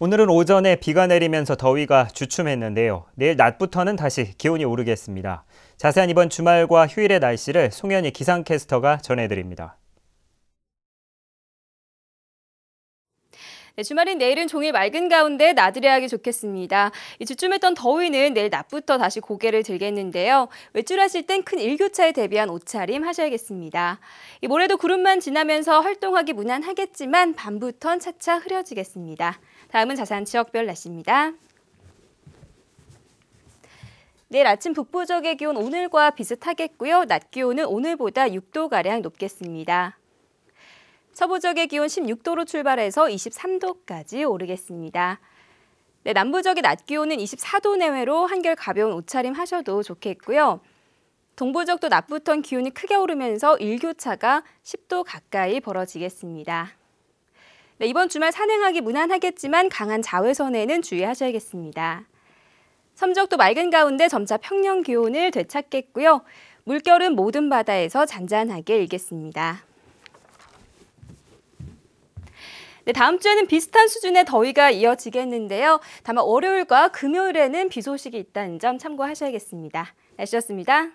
오늘은 오전에 비가 내리면서 더위가 주춤했는데요. 내일 낮부터는 다시 기온이 오르겠습니다. 자세한 이번 주말과 휴일의 날씨를 송현희 기상캐스터가 전해드립니다. 네, 주말인 내일은 종일 맑은 가운데 나들이 하기 좋겠습니다. 이 주춤했던 더위는 내일 낮부터 다시 고개를 들겠는데요. 외출하실 땐 큰 일교차에 대비한 옷차림 하셔야겠습니다. 이 모레도 구름만 지나면서 활동하기 무난하겠지만 밤부턴 차차 흐려지겠습니다. 다음은 자산 지역별 날씨입니다. 내일 아침 북부 적의 기온 오늘과 비슷하겠고요. 낮 기온은 오늘보다 6도가량 높겠습니다. 서부지역의 기온 16도로 출발해서 23도까지 오르겠습니다. 네, 남부지역의낮 기온은 24도 내외로 한결 가벼운 옷차림 하셔도 좋겠고요. 동부지역도낮부터는 기온이 크게 오르면서 일교차가 10도 가까이 벌어지겠습니다. 네, 이번 주말 산행하기 무난하겠지만 강한 자외선에는 주의하셔야겠습니다. 섬적도 맑은 가운데 점차 평년 기온을 되찾겠고요. 물결은 모든 바다에서 잔잔하게 일겠습니다. 네, 다음 주에는 비슷한 수준의 더위가 이어지겠는데요. 다만 월요일과 금요일에는 비 소식이 있다는 점 참고하셔야겠습니다. 날씨였습니다.